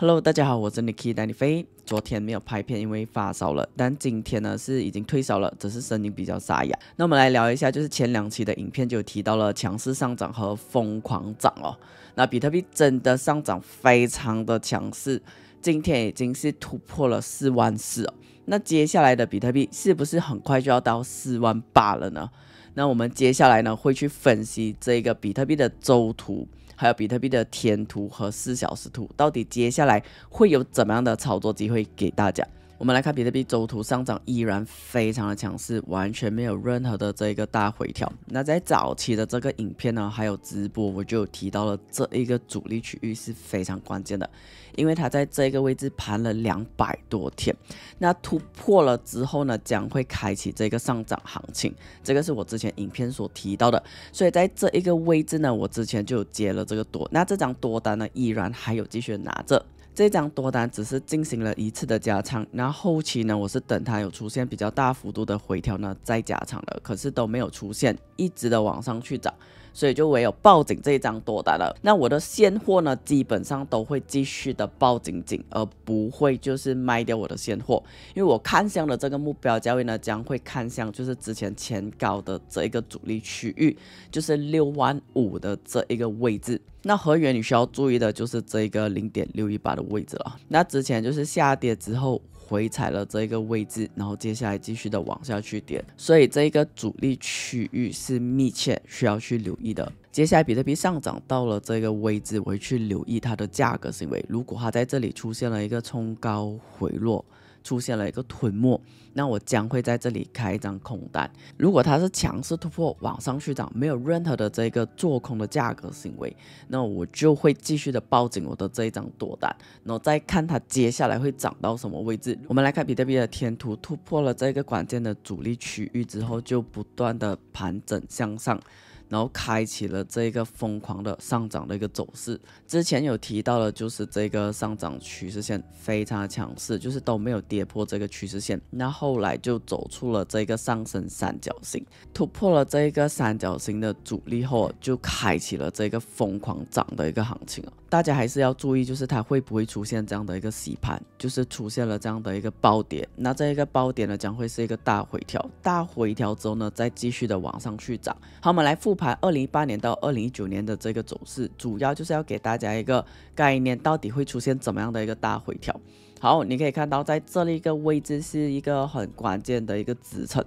Hello，大家好，我是 Niki 带你飞。昨天没有拍片，因为发烧了。但今天呢是已经退烧了，只是声音比较沙哑。那我们来聊一下，就是前两期的影片就提到了强势上涨和疯狂涨哦。那比特币真的上涨非常的强势，今天已经是突破了四万四哦。那接下来的比特币是不是很快就要到四万八了呢？那我们接下来呢会去分析这个比特币的周图。还有比特币的天图和四小时图，到底接下来会有怎么样的操作机会给大家？我们来看比特币周图上涨依然非常的强势，完全没有任何的这个大回调。那在早期的这个影片呢，还有直播我就提到了这一个主力区域是非常关键的，因为它在这个位置盘了两百多天，那突破了之后呢，将会开启这个上涨行情，这个是我之前影片所提到的。所以在这一个位置呢，我之前就接了这个多，那这张多单呢依然还有继续拿着。这张多单只是进行了一次的加仓，那后后期呢，我是等它有出现比较大幅度的回调呢再加仓的，可是都没有出现，一直的往上去涨。所以就唯有报警这一张多单了。那我的现货呢，基本上都会继续的报警警，而不会就是卖掉我的现货，因为我看向的这个目标价位呢，将会看向就是之前前高的这一个主力区域，就是六万五的这一个位置。那合约你需要注意的就是这一个零点六一八的位置了。那之前就是下跌之后。回踩了这一个位置，然后接下来继续的往下去点，所以这一个主力区域是密切需要去留意的。接下来比特币上涨到了这个位置，我会去留意它的价格行为。如果它在这里出现了一个冲高回落。出现了一个吞没，那我将会在这里开一张空单。如果它是强势突破往上去涨，没有任何的这个做空的价格行为，那我就会继续的抱紧我的这一张多单，然后再看它接下来会涨到什么位置。我们来看比特币的天图，突破了这个关键的阻力区域之后，就不断的盘整向上。然后开启了这一个疯狂的上涨的一个走势。之前有提到的，就是这个上涨趋势线非常强势，就是都没有跌破这个趋势线。那后来就走出了这个上升三角形，突破了这一个三角形的阻力后，就开启了这个疯狂涨的一个行情大家还是要注意，就是它会不会出现这样的一个洗盘，就是出现了这样的一个暴跌。那这一个暴跌呢，将会是一个大回调，大回调之后呢，再继续的往上去涨。好，我们来复。盘二零一八年到二零一九年的这个走势，主要就是要给大家一个概念，到底会出现怎么样的一个大回调。好，你可以看到在这里一个位置是一个很关键的一个支撑。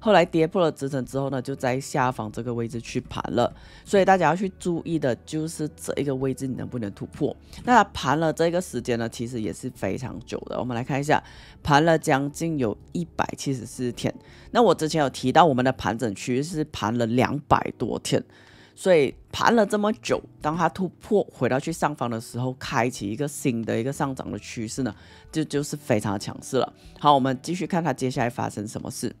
后来跌破了支撑之后呢，就在下方这个位置去盘了，所以大家要去注意的就是这一个位置你能不能突破。那它盘了这个时间呢，其实也是非常久的。我们来看一下，盘了将近有一百七十四天。那我之前有提到，我们的盘整趋势盘了两百多天，所以盘了这么久，当它突破回到去上方的时候，开启一个新的一个上涨的趋势呢，就就是非常强势了。好，我们继续看它接下来发生什么事。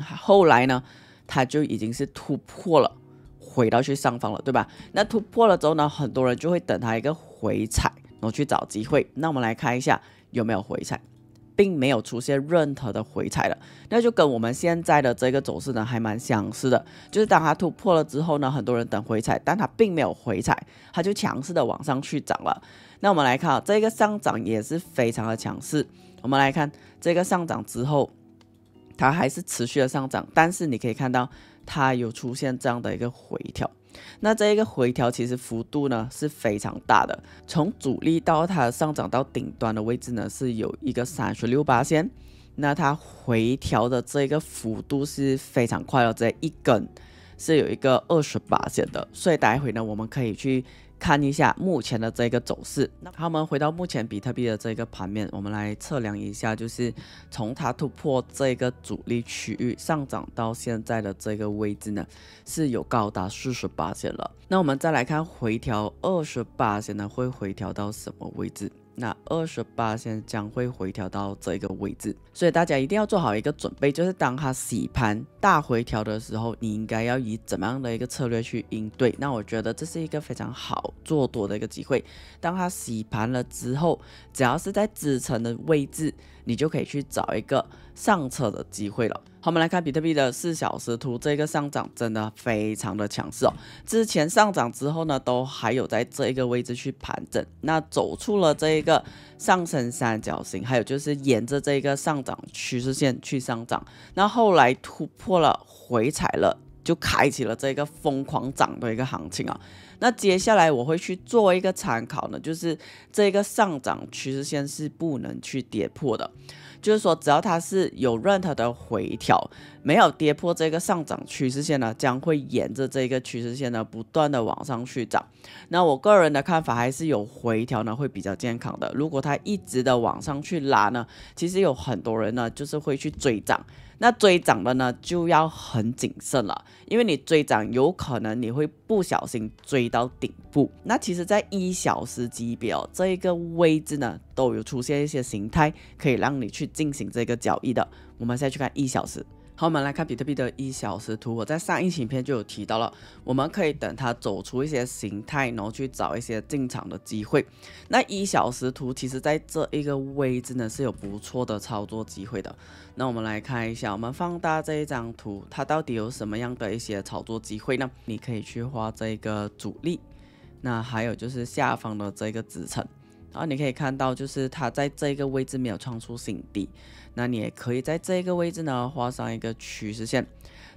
后来呢，它就已经是突破了，回到去上方了，对吧？那突破了之后呢，很多人就会等它一个回踩，然后去找机会。那我们来看一下有没有回踩，并没有出现任何的回踩了。那就跟我们现在的这个走势呢，还蛮相似的，就是当它突破了之后呢，很多人等回踩，但它并没有回踩，它就强势的往上去涨了。那我们来看这个上涨也是非常的强势。我们来看这个上涨之后。它还是持续的上涨，但是你可以看到它有出现这样的一个回调。那这一个回调其实幅度呢是非常大的，从主力到它上涨到顶端的位置呢是有一个三十六八线，那它回调的这个幅度是非常快的，这一根是有一个二十八线的，所以待会呢我们可以去。看一下目前的这个走势，那我们回到目前比特币的这个盘面，我们来测量一下，就是从它突破这个阻力区域上涨到现在的这个位置呢，是有高达四十八线了。那我们再来看回调二十八线呢，会回调到什么位置？那二十八线将会回调到这个位置，所以大家一定要做好一个准备，就是当它洗盘、大回调的时候，你应该要以怎么样的一个策略去应对？那我觉得这是一个非常好做多的一个机会。当它洗盘了之后，只要是在支撑的位置，你就可以去找一个上车的机会了。好，我们来看比特币的四小时图，这个上涨真的非常的强势哦。之前上涨之后呢，都还有在这一个位置去盘整，那走出了这一个上升三角形，还有就是沿着这一个上涨趋势线去上涨，那后来突破了，回踩了，就开启了这个疯狂涨的一个行情啊。那接下来我会去做一个参考呢，就是这个上涨趋势线是不能去跌破的。就是说，只要它是有任何的回调，没有跌破这个上涨趋势线呢，将会沿着这个趋势线呢，不断的往上去涨。那我个人的看法还是有回调呢，会比较健康的。如果它一直的往上去拉呢，其实有很多人呢，就是会去追涨。那追涨的呢，就要很谨慎了，因为你追涨有可能你会不小心追到顶部。那其实，在一小时级别这一个位置呢。都有出现一些形态，可以让你去进行这个交易的。我们现在去看一小时，好，我们来看比特币的一小时图。我在上一期片就有提到了，我们可以等它走出一些形态，然后去找一些进场的机会。那一小时图其实在这一个位置呢是有不错的操作机会的。那我们来看一下，我们放大这一张图，它到底有什么样的一些操作机会呢？你可以去画这个阻力，那还有就是下方的这个支撑。然后你可以看到，就是它在这个位置没有创出新低，那你也可以在这个位置呢画上一个趋势线，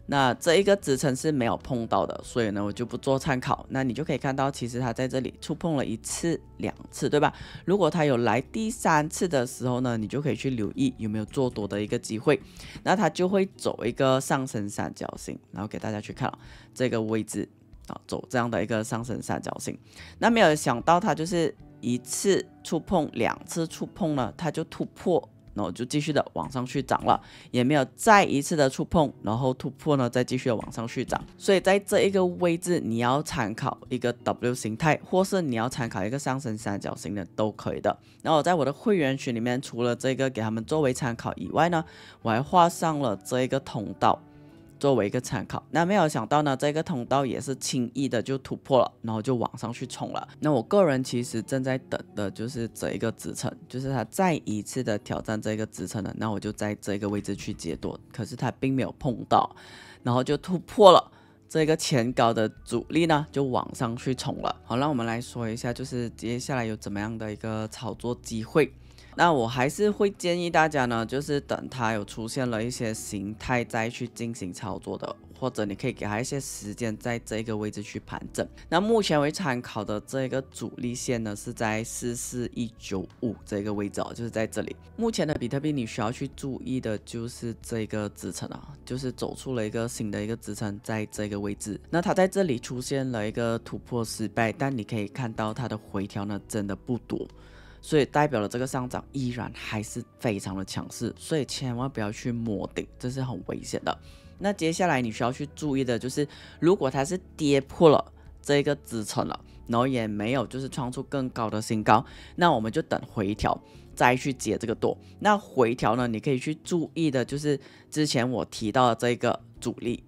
那这一个支撑是没有碰到的，所以呢我就不做参考。那你就可以看到，其实它在这里触碰了一次、两次，对吧？如果它有来第三次的时候呢，你就可以去留意有没有做多的一个机会，那它就会走一个上升三角形，然后给大家去看这个位置啊，走这样的一个上升三角形。那没有想到它就是。一次触碰，两次触碰呢，它就突破，然后就继续的往上去涨了，也没有再一次的触碰，然后突破呢，再继续的往上去涨。所以在这一个位置，你要参考一个 W 形态，或是你要参考一个上升三角形的，都可以的。然后在我的会员群里面，除了这个给他们作为参考以外呢，我还画上了这一个通道。作为一个参考，那没有想到呢，这个通道也是轻易的就突破了，然后就往上去冲了。那我个人其实正在等的就是这一个支撑，就是它再一次的挑战这个支撑了。那我就在这个位置去解多，可是它并没有碰到，然后就突破了这个前高的阻力呢，就往上去冲了。好，那我们来说一下，就是接下来有怎么样的一个操作机会。那我还是会建议大家呢，就是等它有出现了一些形态再去进行操作的，或者你可以给它一些时间，在这个位置去盘整。那目前为参考的这个主力线呢，是在四四一九五这个位置啊，就是在这里。目前的比特币你需要去注意的就是这个支撑啊，就是走出了一个新的一个支撑，在这个位置。那它在这里出现了一个突破失败，但你可以看到它的回调呢，真的不多。所以代表了这个上涨依然还是非常的强势，所以千万不要去摸顶，这是很危险的。那接下来你需要去注意的就是，如果它是跌破了这个支撑了，然后也没有就是创出更高的新高，那我们就等回调再去解这个多。那回调呢，你可以去注意的就是之前我提到的这个阻力。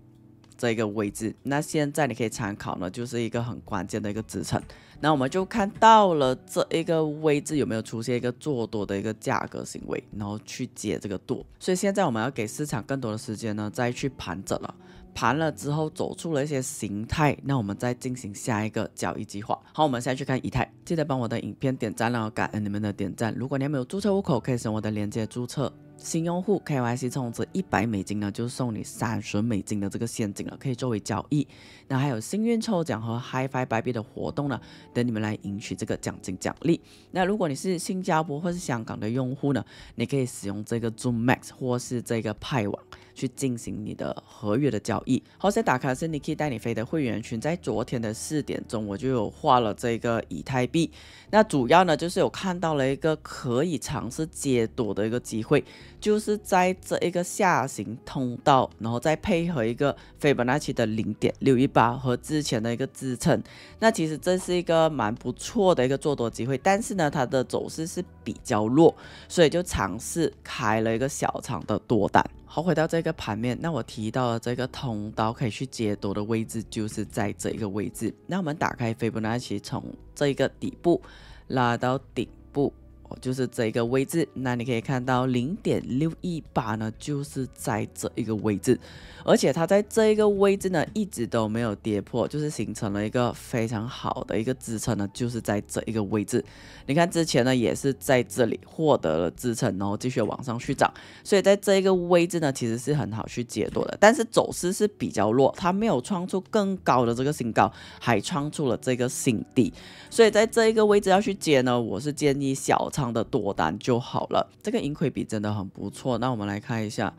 这一个位置，那现在你可以参考呢，就是一个很关键的一个支撑。那我们就看到了这一个位置有没有出现一个做多的一个价格行为，然后去解这个多。所以现在我们要给市场更多的时间呢，再去盘整了，盘了之后走出了一些形态，那我们再进行下一个交易计划。好，我们在去看以态，记得帮我的影片点赞，了，感恩你们的点赞。如果你还没有注册户口，可以用我的链接注册。新用户 KYC 充值一百美金呢，就送你三十美金的这个现金了，可以作为交易。那还有幸运抽奖和 HiFi 白币的活动呢，等你们来赢取这个奖金奖励。那如果你是新加坡或是香港的用户呢，你可以使用这个 Zoom Max 或是这个派网。去进行你的合约的交易。好，再打开是 n i k y 带你飞的会员群。在昨天的四点钟我就有画了这个以太币。那主要呢，就是有看到了一个可以尝试接多的一个机会，就是在这一个下行通道，然后再配合一个斐波那契的零点六一八和之前的一个支撑。那其实这是一个蛮不错的一个做多机会，但是呢，它的走势是比较弱，所以就尝试开了一个小长的多单。好回到这个盘面，那我提到的这个通道可以去解读的位置，就是在这一个位置。那我们打开斐波那契，从这一个底部拉到顶部。就是这一个位置，那你可以看到零点六一八呢，就是在这一个位置，而且它在这一个位置呢，一直都没有跌破，就是形成了一个非常好的一个支撑呢，就是在这一个位置。你看之前呢，也是在这里获得了支撑，然后继续往上去涨，所以在这一个位置呢，其实是很好去接多的。但是走势是比较弱，它没有创出更高的这个新高，还创出了这个新低，所以在这一个位置要去接呢，我是建议小。长的多单就好了，这个盈亏比真的很不错。那我们来看一下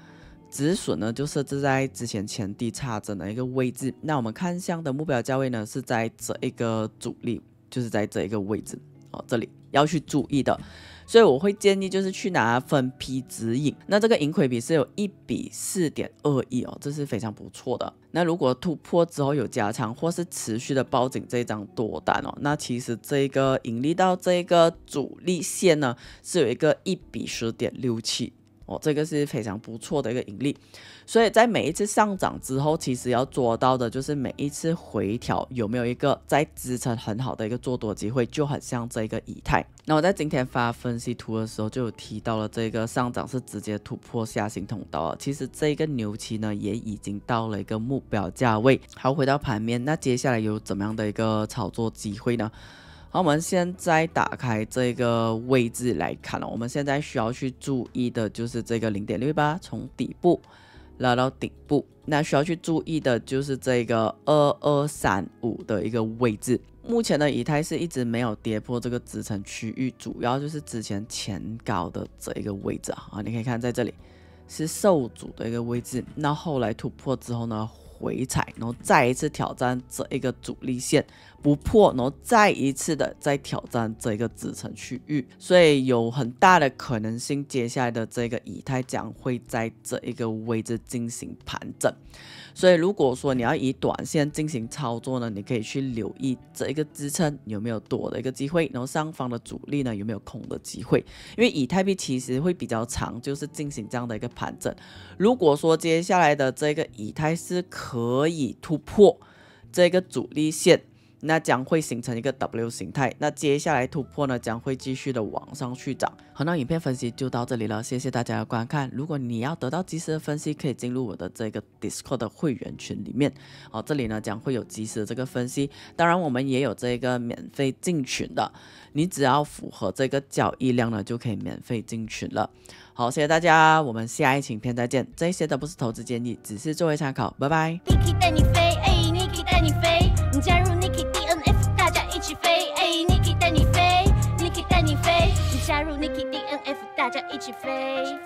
止损呢，就设置在之前前低差增的一个位置。那我们看向的目标价位呢，是在这一个阻力，就是在这一个位置。哦，这里要去注意的。所以我会建议就是去拿分批指引。那这个盈亏比是有一比四点二亿哦，这是非常不错的。那如果突破之后有加仓或是持续的报警这张多单哦，那其实这个盈利到这个主力线呢是有一个一比十点六七。哦，这个是非常不错的一个盈利，所以在每一次上涨之后，其实要做到的就是每一次回调有没有一个在支撑很好的一个做多机会，就很像这个以太。那我在今天发分析图的时候就有提到了，这个上涨是直接突破下行通道啊。其实这个牛期呢也已经到了一个目标价位。好，回到盘面，那接下来有怎么样的一个操作机会呢？好，我们现在打开这个位置来看了。我们现在需要去注意的就是这个零点六八从底部拉到顶部，那需要去注意的就是这个二二三五的一个位置。目前的以太是一直没有跌破这个支撑区域，主要就是之前前高的这一个位置啊。你可以看在这里是受阻的一个位置，那后来突破之后呢，回踩，然后再一次挑战这一个阻力线。不破，然后再一次的再挑战这个支撑区域，所以有很大的可能性，接下来的这个以太将会在这一个位置进行盘整。所以，如果说你要以短线进行操作呢，你可以去留意这一个支撑有没有多的一个机会，然后上方的阻力呢有没有空的机会。因为以太币其实会比较长，就是进行这样的一个盘整。如果说接下来的这个以太是可以突破这个阻力线。那将会形成一个 W 形态，那接下来突破呢将会继续的往上去涨。好，那影片分析就到这里了，谢谢大家的观看。如果你要得到及时的分析，可以进入我的这个 Discord 的会员群里面。哦，这里呢将会有及时的这个分析，当然我们也有这个免费进群的，你只要符合这个交易量呢就可以免费进群了。好，谢谢大家，我们下一期片再见。这些都不是投资建议，只是作为参考。拜拜。你你你带带飞，飞，加入。大家一起飞。